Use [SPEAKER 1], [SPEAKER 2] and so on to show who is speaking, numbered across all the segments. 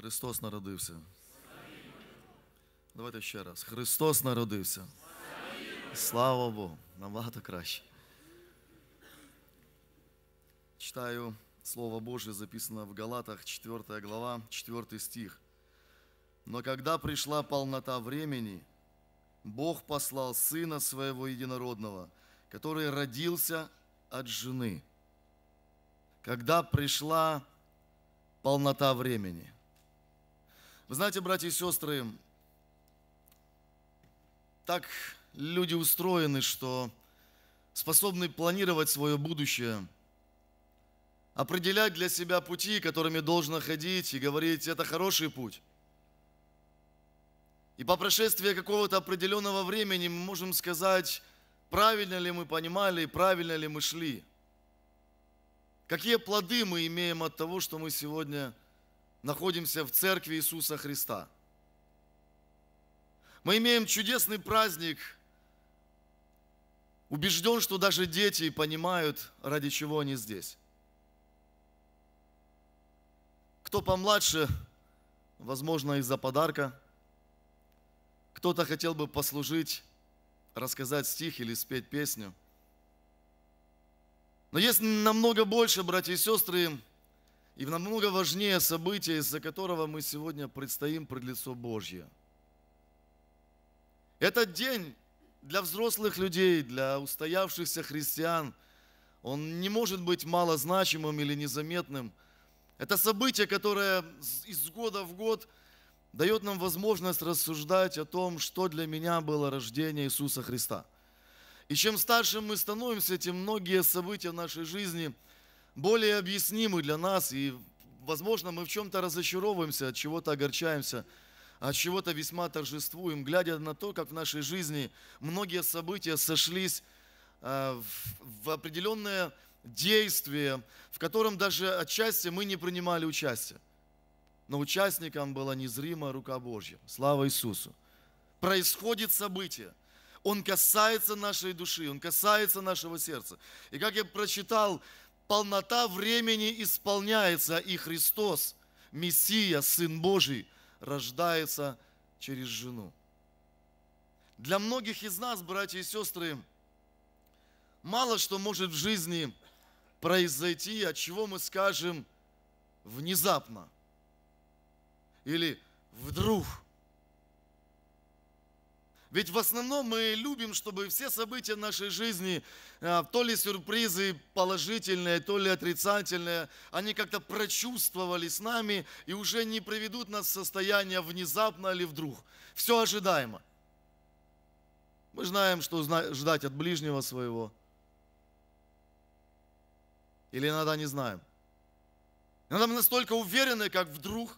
[SPEAKER 1] Христос народився. Давайте ще раз. Христос народився. Слава Богу! Набагато краще. Читаю Слово Божье, записано в Галатах, 4 глава, 4 стих. «Но когда пришла полнота времени, Бог послал Сына Своего Единородного, который родился от жены. Когда пришла полнота времени – вы знаете, братья и сестры, так люди устроены, что способны планировать свое будущее, определять для себя пути, которыми должно ходить, и говорить, это хороший путь. И по прошествии какого-то определенного времени мы можем сказать, правильно ли мы понимали, правильно ли мы шли. Какие плоды мы имеем от того, что мы сегодня – находимся в церкви Иисуса Христа. Мы имеем чудесный праздник. Убежден, что даже дети понимают, ради чего они здесь. Кто помладше, возможно, из-за подарка. Кто-то хотел бы послужить, рассказать стих или спеть песню. Но есть намного больше, братья и сестры, и намного важнее событие, из-за которого мы сегодня предстоим пред лицо Божье. Этот день для взрослых людей, для устоявшихся христиан, он не может быть малозначимым или незаметным. Это событие, которое из года в год дает нам возможность рассуждать о том, что для меня было рождение Иисуса Христа. И чем старше мы становимся, тем многие события в нашей жизни – более объяснимы для нас, и, возможно, мы в чем-то разочаровываемся, от чего-то огорчаемся, от чего-то весьма торжествуем, глядя на то, как в нашей жизни многие события сошлись а, в определенное действие, в котором даже отчасти мы не принимали участие. Но участником была незримая рука Божья. Слава Иисусу! Происходит событие. Он касается нашей души, он касается нашего сердца. И как я прочитал полнота времени исполняется, и Христос, Мессия, Сын Божий, рождается через жену. Для многих из нас, братья и сестры, мало что может в жизни произойти, от чего мы скажем внезапно или вдруг – ведь в основном мы любим, чтобы все события нашей жизни, э, то ли сюрпризы положительные, то ли отрицательные, они как-то прочувствовали с нами и уже не приведут нас в состояние внезапно или вдруг. Все ожидаемо. Мы знаем, что ждать от ближнего своего. Или иногда не знаем. Иногда мы настолько уверены, как вдруг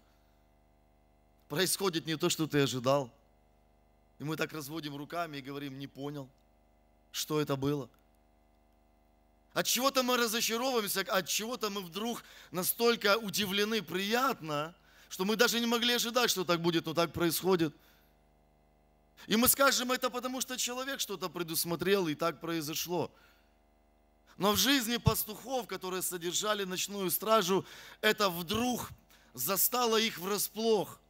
[SPEAKER 1] происходит не то, что ты ожидал – и мы так разводим руками и говорим, не понял, что это было. От чего-то мы разочаровываемся, от чего-то мы вдруг настолько удивлены, приятно, что мы даже не могли ожидать, что так будет, но так происходит. И мы скажем это потому, что человек что-то предусмотрел, и так произошло. Но в жизни пастухов, которые содержали ночную стражу, это вдруг застало их врасплох.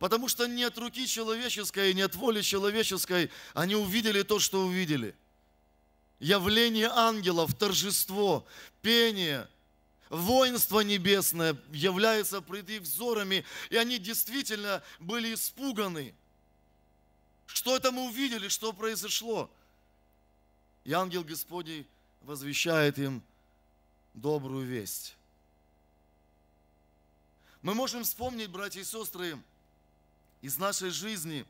[SPEAKER 1] Потому что нет руки человеческой, нет воли человеческой. Они увидели то, что увидели. Явление ангелов, торжество, пение, воинство небесное является пред их взорами. И они действительно были испуганы. Что это мы увидели, что произошло? И ангел Господний возвещает им добрую весть. Мы можем вспомнить, братья и сестры, из нашей жизни,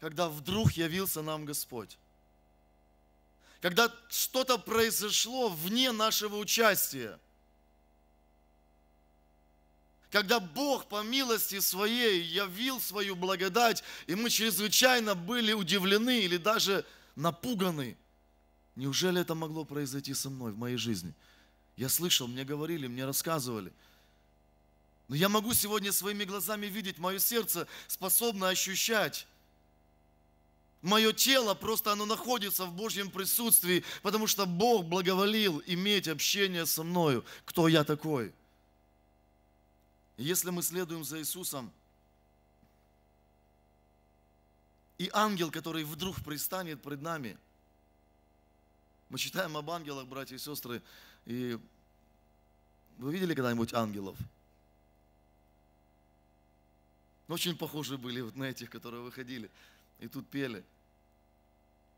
[SPEAKER 1] когда вдруг явился нам Господь. Когда что-то произошло вне нашего участия. Когда Бог по милости своей явил свою благодать, и мы чрезвычайно были удивлены или даже напуганы. Неужели это могло произойти со мной в моей жизни? Я слышал, мне говорили, мне рассказывали – но я могу сегодня своими глазами видеть, мое сердце способно ощущать. Мое тело просто оно находится в Божьем присутствии, потому что Бог благоволил иметь общение со мною. Кто я такой? Если мы следуем за Иисусом, и ангел, который вдруг пристанет пред нами, мы читаем об ангелах, братья и сестры, и вы видели когда-нибудь ангелов? Но ну, очень похожи были вот на этих, которые выходили и тут пели.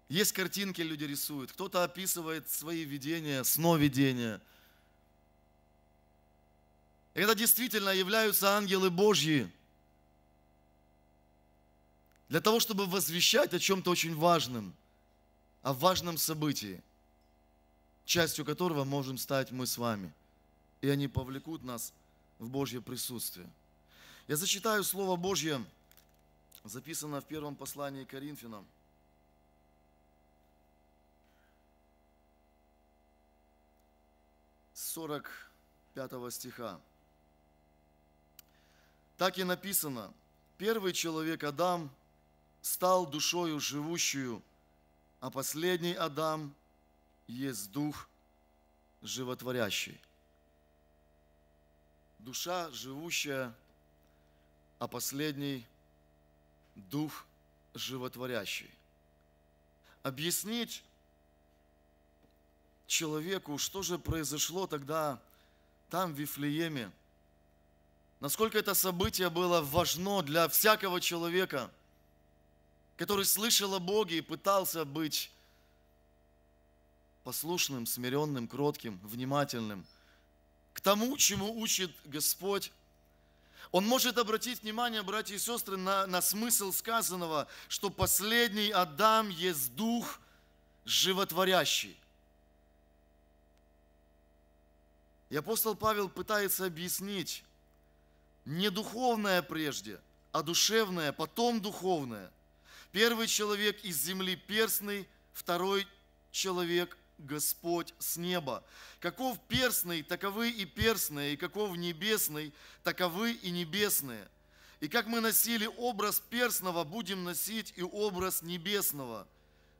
[SPEAKER 1] Есть картинки, люди рисуют. Кто-то описывает свои видения, сновидения. Это действительно являются ангелы Божьи. Для того, чтобы возвещать о чем-то очень важном, о важном событии, частью которого можем стать мы с вами. И они повлекут нас в Божье присутствие. Я зачитаю Слово Божье, записанное в первом послании к Коринфянам. сорок пятого стиха. Так и написано, первый человек Адам стал душою живущую, а последний Адам есть дух животворящий. Душа, живущая а последний – Дух животворящий. Объяснить человеку, что же произошло тогда там, в Вифлееме, насколько это событие было важно для всякого человека, который слышал о Боге и пытался быть послушным, смиренным, кротким, внимательным к тому, чему учит Господь он может обратить внимание, братья и сестры, на, на смысл сказанного, что последний Адам есть дух животворящий. И апостол Павел пытается объяснить, не духовное прежде, а душевное, потом духовное. Первый человек из земли перстный, второй человек Господь с неба. Каков перстный, таковы и перстные, и каков небесный, таковы и небесные. И как мы носили образ перстного, будем носить и образ небесного.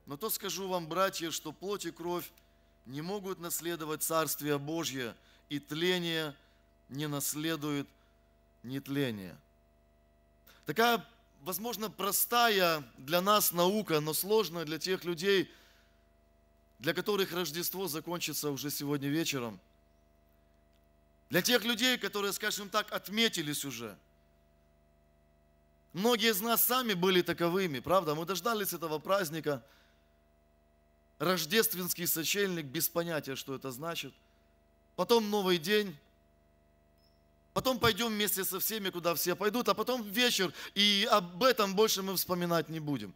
[SPEAKER 1] Но то скажу вам, братья, что плоть и кровь не могут наследовать Царствие Божье, и тление не наследует нетление. Такая, возможно, простая для нас наука, но сложная для тех людей – для которых Рождество закончится уже сегодня вечером. Для тех людей, которые, скажем так, отметились уже. Многие из нас сами были таковыми, правда? Мы дождались этого праздника. Рождественский сочельник, без понятия, что это значит. Потом новый день, Потом пойдем вместе со всеми, куда все пойдут, а потом вечер, и об этом больше мы вспоминать не будем.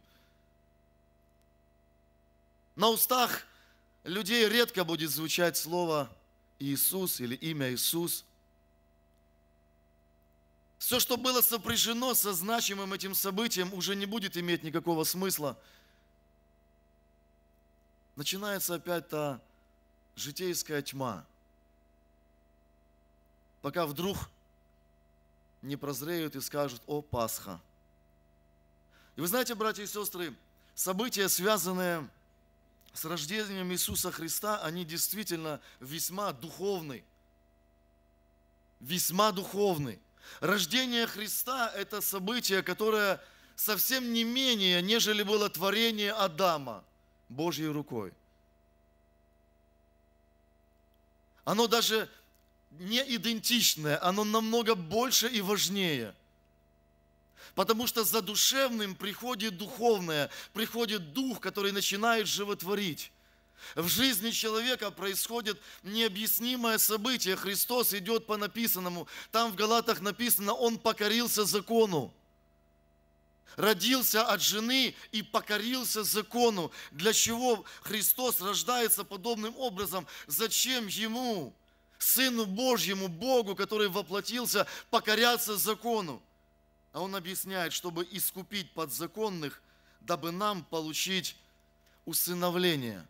[SPEAKER 1] На устах людей редко будет звучать слово Иисус или имя Иисус. Все, что было сопряжено со значимым этим событием, уже не будет иметь никакого смысла. Начинается опять та житейская тьма, пока вдруг не прозреют и скажут «О, Пасха!». И вы знаете, братья и сестры, события, связанные с с рождением Иисуса Христа, они действительно весьма духовны. Весьма духовны. Рождение Христа – это событие, которое совсем не менее, нежели было творение Адама Божьей рукой. Оно даже не идентичное, оно намного больше и важнее – Потому что за душевным приходит духовное, приходит дух, который начинает животворить. В жизни человека происходит необъяснимое событие. Христос идет по написанному. Там в Галатах написано, Он покорился закону. Родился от жены и покорился закону. Для чего Христос рождается подобным образом? Зачем Ему, Сыну Божьему, Богу, который воплотился, покоряться закону? А он объясняет, чтобы искупить подзаконных, дабы нам получить усыновление.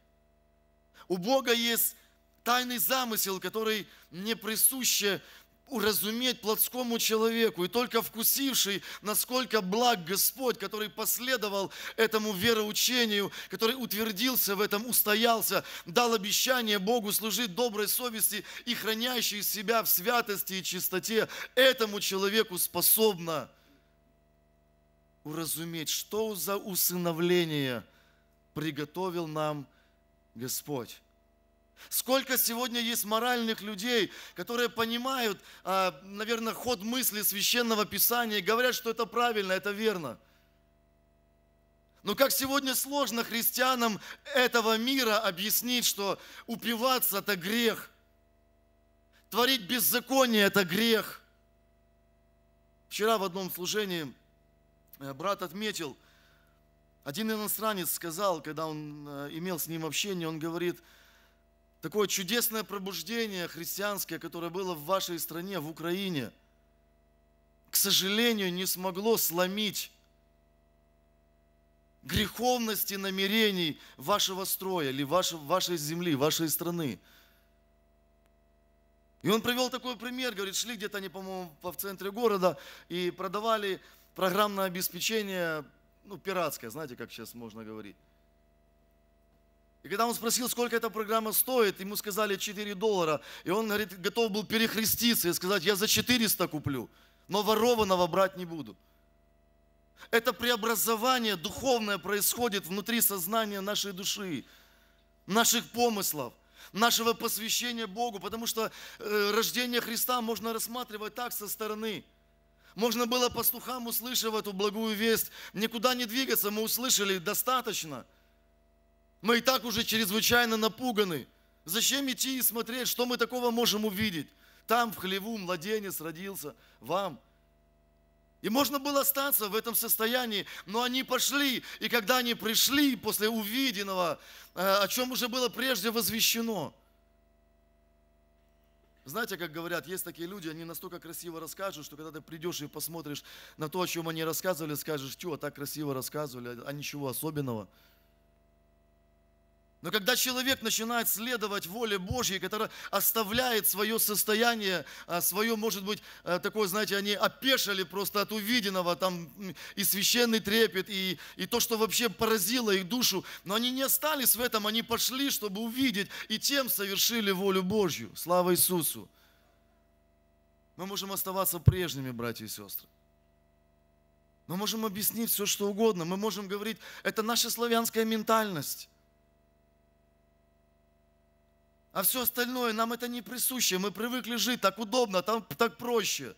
[SPEAKER 1] У Бога есть тайный замысел, который не присуще уразуметь плотскому человеку, и только вкусивший, насколько благ Господь, который последовал этому вероучению, который утвердился в этом, устоялся, дал обещание Богу служить доброй совести и хранящий себя в святости и чистоте, этому человеку способно – уразуметь, что за усыновление приготовил нам Господь. Сколько сегодня есть моральных людей, которые понимают, а, наверное, ход мысли священного писания и говорят, что это правильно, это верно. Но как сегодня сложно христианам этого мира объяснить, что упиваться – это грех, творить беззаконие – это грех. Вчера в одном служении – Э, брат отметил, один иностранец сказал, когда он э, имел с ним общение, он говорит, такое чудесное пробуждение христианское, которое было в вашей стране, в Украине, к сожалению, не смогло сломить греховности намерений вашего строя или вашей, земли, вашей страны. И он привел такой пример, говорит, шли где-то они, по-моему, в центре города и продавали программное обеспечение, ну, пиратское, знаете, как сейчас можно говорить. И когда он спросил, сколько эта программа стоит, ему сказали 4 доллара. И он, говорит, готов был перехреститься и сказать, я за 400 куплю, но ворованного брать не буду. Это преобразование духовное происходит внутри сознания нашей души, наших помыслов, нашего посвящения Богу, потому что э, рождение Христа можно рассматривать так со стороны – можно было по пастухам, услышать эту благую весть, никуда не двигаться, мы услышали, достаточно. Мы и так уже чрезвычайно напуганы. Зачем идти и смотреть, что мы такого можем увидеть? Там, в хлеву, младенец родился вам. И можно было остаться в этом состоянии, но они пошли, и когда они пришли после увиденного, э, о чем уже было прежде возвещено – знаете, как говорят, есть такие люди, они настолько красиво расскажут, что когда ты придешь и посмотришь на то, о чем они рассказывали, скажешь, что а так красиво рассказывали, а ничего особенного. Но когда человек начинает следовать воле Божьей, которая оставляет свое состояние, а, свое, может быть, э, такое, знаете, они опешили просто от увиденного, там и священный трепет, и, и то, что вообще поразило их душу, но они не остались в этом, они пошли, чтобы увидеть, и тем совершили волю Божью. Слава Иисусу! Мы можем оставаться прежними, братья и сестры. Мы можем объяснить все, что угодно. Мы можем говорить, это наша славянская ментальность. А все остальное нам это не присуще. Мы привыкли жить так удобно, там так проще.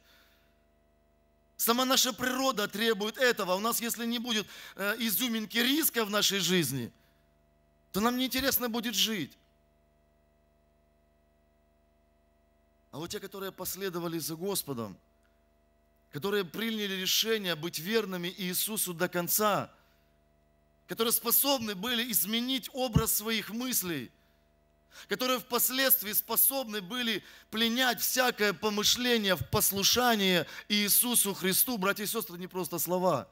[SPEAKER 1] Сама наша природа требует этого. У нас, если не будет э, изюминки риска в нашей жизни, то нам неинтересно будет жить. А вот те, которые последовали за Господом, которые приняли решение быть верными Иисусу до конца, которые способны были изменить образ своих мыслей – которые впоследствии способны были пленять всякое помышление в послушание Иисусу Христу. Братья и сестры, не просто слова.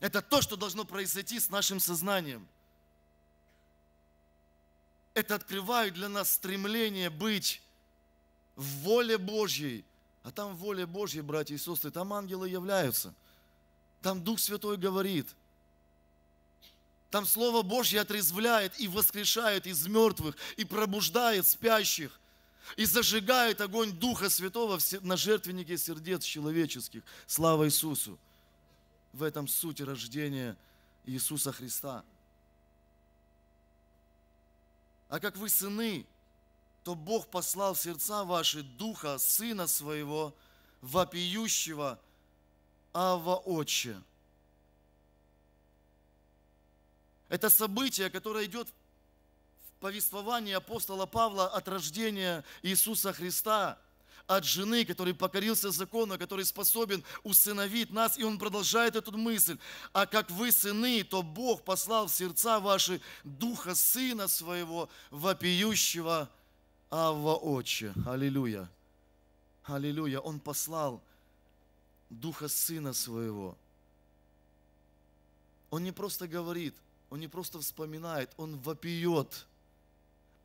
[SPEAKER 1] Это то, что должно произойти с нашим сознанием. Это открывает для нас стремление быть в воле Божьей. А там в воле Божьей, братья и сестры, там ангелы являются. Там Дух Святой говорит – там Слово Божье отрезвляет и воскрешает из мертвых, и пробуждает спящих, и зажигает огонь Духа Святого на жертвеннике сердец человеческих. Слава Иисусу! В этом суть рождения Иисуса Христа. А как вы сыны, то Бог послал в сердца ваши Духа, Сына Своего, вопиющего Ава Отче – Это событие, которое идет в повествовании апостола Павла от рождения Иисуса Христа, от жены, который покорился закону, который способен усыновить нас. И он продолжает эту мысль. А как вы сыны, то Бог послал в сердца ваши духа сына своего, вопиющего Авва Отче. Аллилуйя. Аллилуйя. Он послал духа сына своего. Он не просто говорит, он не просто вспоминает, он вопиет.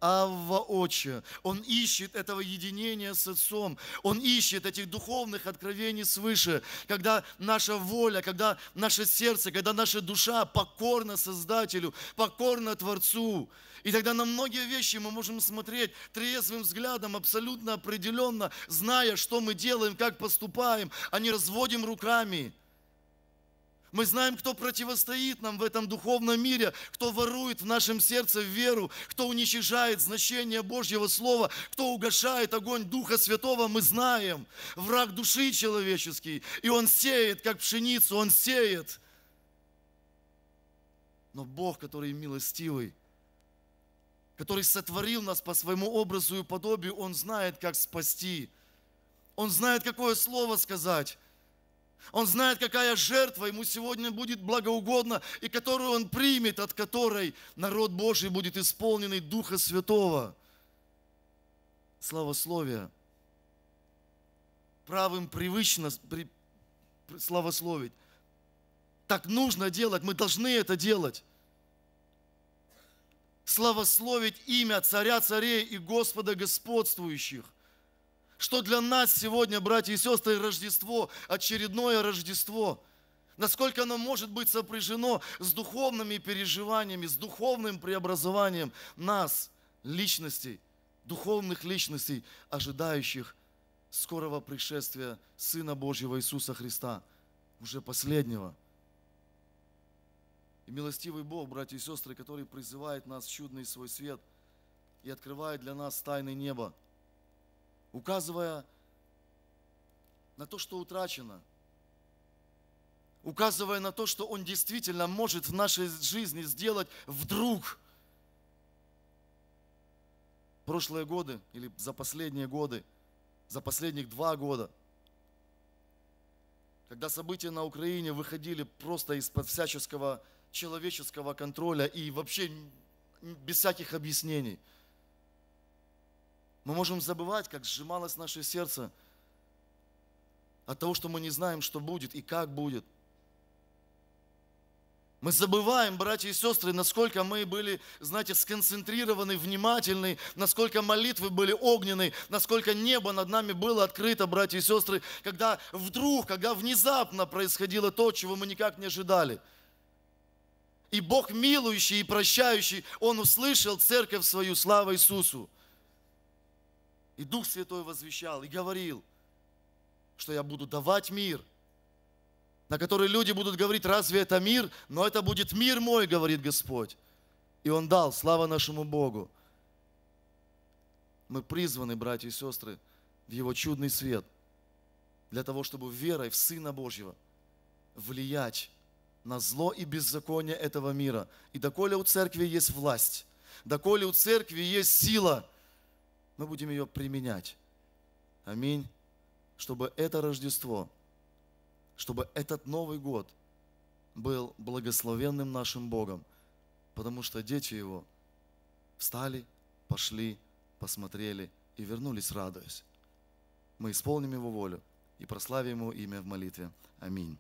[SPEAKER 1] Авва Отче. Он ищет этого единения с Отцом. Он ищет этих духовных откровений свыше. Когда наша воля, когда наше сердце, когда наша душа покорна Создателю, покорна Творцу. И тогда на многие вещи мы можем смотреть трезвым взглядом, абсолютно определенно, зная, что мы делаем, как поступаем, а не разводим руками – мы знаем, кто противостоит нам в этом духовном мире, кто ворует в нашем сердце веру, кто уничижает значение Божьего Слова, кто угошает огонь Духа Святого. Мы знаем, враг души человеческий, и он сеет, как пшеницу, он сеет. Но Бог, который милостивый, который сотворил нас по своему образу и подобию, Он знает, как спасти. Он знает, какое слово сказать. Он знает, какая жертва ему сегодня будет благоугодна, и которую он примет, от которой народ Божий будет исполненный Духа Святого. Славословие. Правым привычно при, при, славословить. Так нужно делать, мы должны это делать. Славословить имя Царя Царей и Господа Господствующих что для нас сегодня, братья и сестры, Рождество, очередное Рождество, насколько оно может быть сопряжено с духовными переживаниями, с духовным преобразованием нас, личностей, духовных личностей, ожидающих скорого пришествия Сына Божьего Иисуса Христа, уже последнего. И милостивый Бог, братья и сестры, который призывает нас в чудный свой свет и открывает для нас тайны неба – указывая на то, что утрачено, указывая на то, что Он действительно может в нашей жизни сделать вдруг. Прошлые годы или за последние годы, за последних два года, когда события на Украине выходили просто из-под всяческого человеческого контроля и вообще без всяких объяснений – мы можем забывать, как сжималось наше сердце от того, что мы не знаем, что будет и как будет. Мы забываем, братья и сестры, насколько мы были, знаете, сконцентрированы, внимательны, насколько молитвы были огнены, насколько небо над нами было открыто, братья и сестры, когда вдруг, когда внезапно происходило то, чего мы никак не ожидали. И Бог милующий и прощающий, Он услышал церковь свою, слава Иисусу. И Дух Святой возвещал и говорил, что я буду давать мир, на который люди будут говорить, разве это мир? Но это будет мир мой, говорит Господь. И Он дал, слава нашему Богу. Мы призваны, братья и сестры, в Его чудный свет, для того, чтобы верой в Сына Божьего влиять на зло и беззаконие этого мира. И доколе у церкви есть власть, доколе у церкви есть сила – мы будем ее применять. Аминь. Чтобы это Рождество, чтобы этот Новый год был благословенным нашим Богом, потому что дети Его встали, пошли, посмотрели и вернулись, радуясь. Мы исполним Его волю и прославим Его имя в молитве. Аминь.